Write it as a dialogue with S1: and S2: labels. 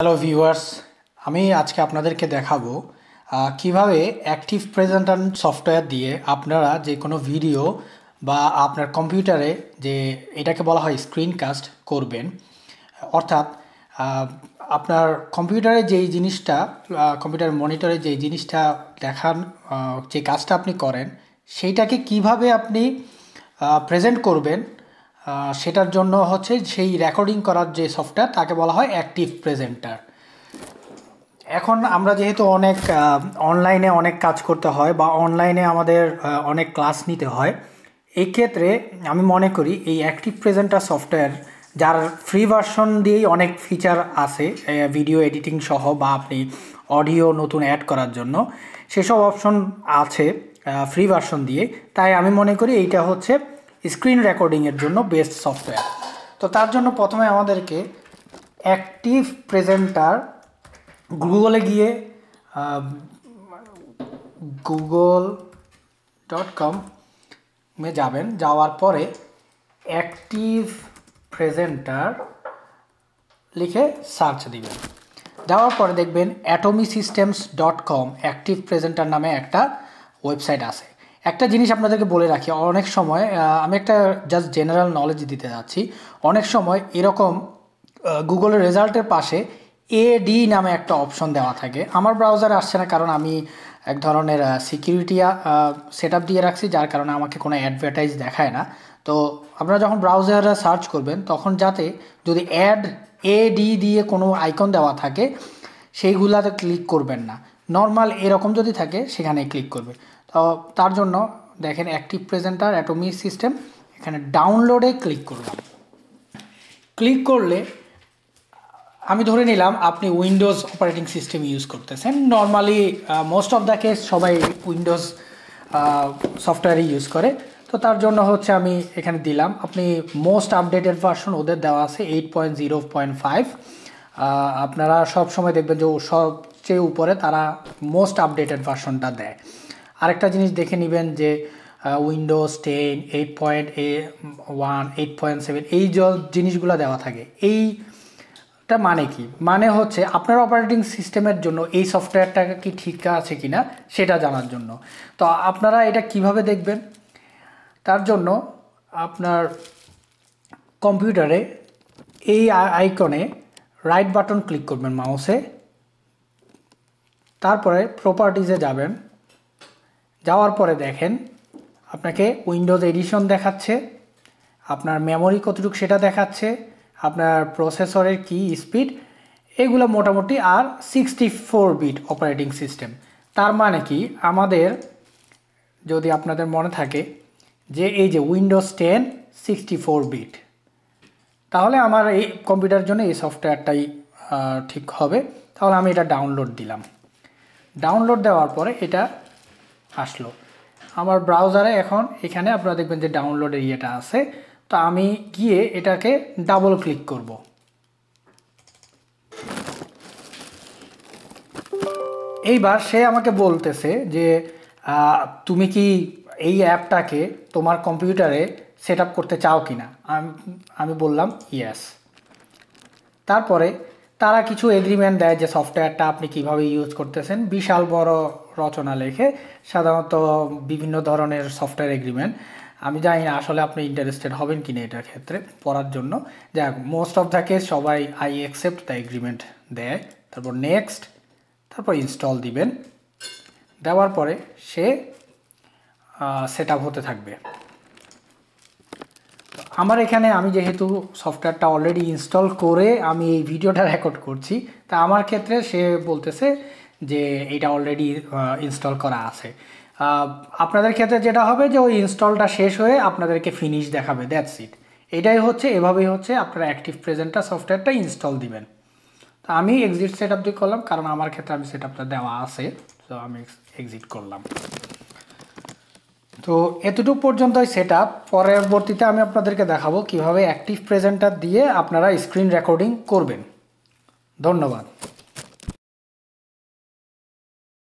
S1: hello viewers আমি আজকে আপনাদেরকে দেখাবো কিভাবে অ্যাক্টিভ প্রেজেন্টার সফটওয়্যার দিয়ে আপনারা যে কোনো ভিডিও বা আপনার কম্পিউটারে যে এটাকে বলা হয় স্ক্রিনকাস্ট করবেন অর্থাৎ আপনার কম্পিউটারে যেই জিনিসটা কম্পিউটার মনিটরে যেই জিনিসটা দেখান যে কাজটা আপনি করেন সেইটাকে কিভাবে আপনি প্রেজেন্ট করবেন সেটার জন্য হচ্ছে সেই রেকর্ডিং করার যে সফটওয়্যার তাকে বলা হয় অ্যাক্টিভ প্রেজেন্টার এখন আমরা যেহেতু অনেক অনলাইনে অনেক কাজ করতে হয় বা অনলাইনে আমাদের অনেক ক্লাস নিতে হয় এই ক্ষেত্রে আমি মনে করি এই অ্যাক্টিভ প্রেজেন্টার সফটওয়্যার যার ফ্রি ভার্সন দিয়েই অনেক ফিচার আছে ভিডিও এডিটিং সহ বা আপনি অডিও নতুন অ্যাড করার জন্য সেসব অপশন আছে ফ্রি ভার্সন দিয়ে তাই আমি মনে করি এইটা হচ্ছে স্ক্রিন রেকর্ডিংয়ের জন্য বেস্ট সফটওয়্যার তো তার জন্য প্রথমে আমাদেরকে অ্যাক্টিভ প্রেজেন্টার গুগলে গিয়ে গুগল ডট কমে যাবেন যাওয়ার পরে অ্যাক্টিভ প্রেজেন্টার লিখে সার্চ দিবেন যাওয়ার পরে দেখবেন Atomi systems dot com active presenter নামে একটা ওয়েবসাইট আছে একটা জিনিস আপনাদেরকে বলে রাখি অনেক সময় আমি একটা জাস্ট জেনারেল নলেজ দিতে যাচ্ছি অনেক সময় এরকম গুগলের রেজাল্টের পাশে এডি নামে একটা অপশন দেওয়া থাকে আমার ব্রাউজারে আসছে না কারণ আমি এক ধরনের সিকিউরিটি সেট আপ দিয়ে রাখছি যার কারণে আমাকে কোনো অ্যাডভার্টাইজ দেখায় না তো আপনারা যখন ব্রাউজারে সার্চ করবেন তখন যাতে যদি অ্যাড এডি দিয়ে কোনো আইকন দেওয়া থাকে সেইগুলাতে ক্লিক করবেন না নর্মাল এরকম যদি থাকে সেখানে ক্লিক করবে তার জন্য দেখেন অ্যাক্টিভ প্রেজেন্টার অ্যাটোমি সিস্টেম এখানে ডাউনলোডে ক্লিক করলাম ক্লিক করলে আমি ধরে নিলাম আপনি উইন্ডোজ অপারেটিং সিস্টেম ইউজ করতেছেন normally most of the case সবাই উইন্ডোজ সফটওয়্যারই ইউজ করে তো তার জন্য হচ্ছে আমি এখানে দিলাম আপনি মোস্ট আপডেটেড ভার্সন ওদের দেওয়া আছে eight point zero point five আপনারা সব সময় দেখবেন যে সবচেয়ে উপরে তারা মোস্ট আপডেটেড ভার্সনটা দেয় আরেকটা জিনিস দেখে নেবেন যে উইন্ডোজ টেন এইট পয়েন্ট এ ওয়ান এইট পয়েন্ট সেভেন এই জিনিসগুলো দেওয়া থাকে এইটা মানে কি মানে হচ্ছে আপনার অপারেটিং সিস্টেমের জন্য এই সফটওয়্যারটা কি ঠিক আছে কি না সেটা জানার জন্য তো আপনারা এটা কিভাবে দেখবেন তার জন্য আপনার কম্পিউটারে এই আইকনে রাইট বাটন ক্লিক করবেন মাউসে তারপরে প্রপার্টিজে যাবেন যাওয়ার পরে দেখেন আপনাকে উইন্ডোজ এডিশন দেখাচ্ছে আপনার মেমোরি কতটুকু সেটা দেখাচ্ছে আপনার প্রসেসরের কি স্পিড এগুলো মোটামুটি আর sixty four bit operating system তার মানে কি আমাদের যদি আপনাদের মনে থাকে যে এই যে Windows ten sixty four bit তাহলে আমার এই কম্পিউটার জন্য এই সফটওয়্যারটাই ঠিক হবে তাহলে আমি এটা ডাউনলোড দিলাম ডাউনলোড দেওয়ার পরে এটা আসলো আমার ব্রাউজারে এখন এখানে আপনারা দেখবেন যে ডাউনলোডের ইয়েটা আছে তো আমি গিয়ে এটাকে ডাবল ক্লিক করব এইবার সে আমাকে বলতেছে যে তুমি কি এই অ্যাপটাকে তোমার কম্পিউটারে সেট করতে চাও কি না আমি বললাম ইয়াস তারপরে তারা কিছু এগ্রিমেন্ট দেয় যে সফটওয়্যারটা আপনি কিভাবে ইউজ করতেছেন বিশাল বড় রচনা লেখে সাধারণত বিভিন্ন ধরনের সফটওয়্যার এগ্রিমেন্ট আমি জানি না আসলে আপনি ইন্টারেস্টেড হবেন কি না এটার ক্ষেত্রে পড়ার জন্য যাই হোক মোস্ট অফ দ্য কেস সবাই আই অ্যাকসেপ্ট দ্য এগ্রিমেন্ট দেয় তারপর নেক্সট তারপর ইনস্টল দিবেন দেওয়ার পরে সে সেট হতে থাকবে আমার এখানে আমি যেহেতু সফটওয়্যারটা অলরেডি ইনস্টল করে আমি এই ভিডিওটা রেকর্ড করছি তা আমার ক্ষেত্রে সে বলতেছে যে এটা অলরেডি ইনস্টল করা আছে আপনাদের ক্ষেত্রে যেটা হবে যে ওই ইনস্টলটা শেষ হয়ে আপনাদেরকে ফিনিশ দেখাবে দ্যাটস ইট এটাই হচ্ছে এভাবেই হচ্ছে আপনারা অ্যাক্টিভ প্রেজেন্টটা সফটওয়্যারটা ইনস্টল দিবেন তো আমি এক্সিট সেট আপ দিয়ে করলাম কারণ আমার ক্ষেত্রে আমি সেট আপটা দেওয়া আছে তো আমি এক্সিট করলাম তো এতটুকু পর্যন্তই সেট আপ পরবর্তীতে আমি আপনাদেরকে দেখাবো কিভাবে অ্যাক্টিভ প্রেজেন্টার দিয়ে আপনারা স্ক্রিন রেকর্ডিং করবেন ধন্যবাদ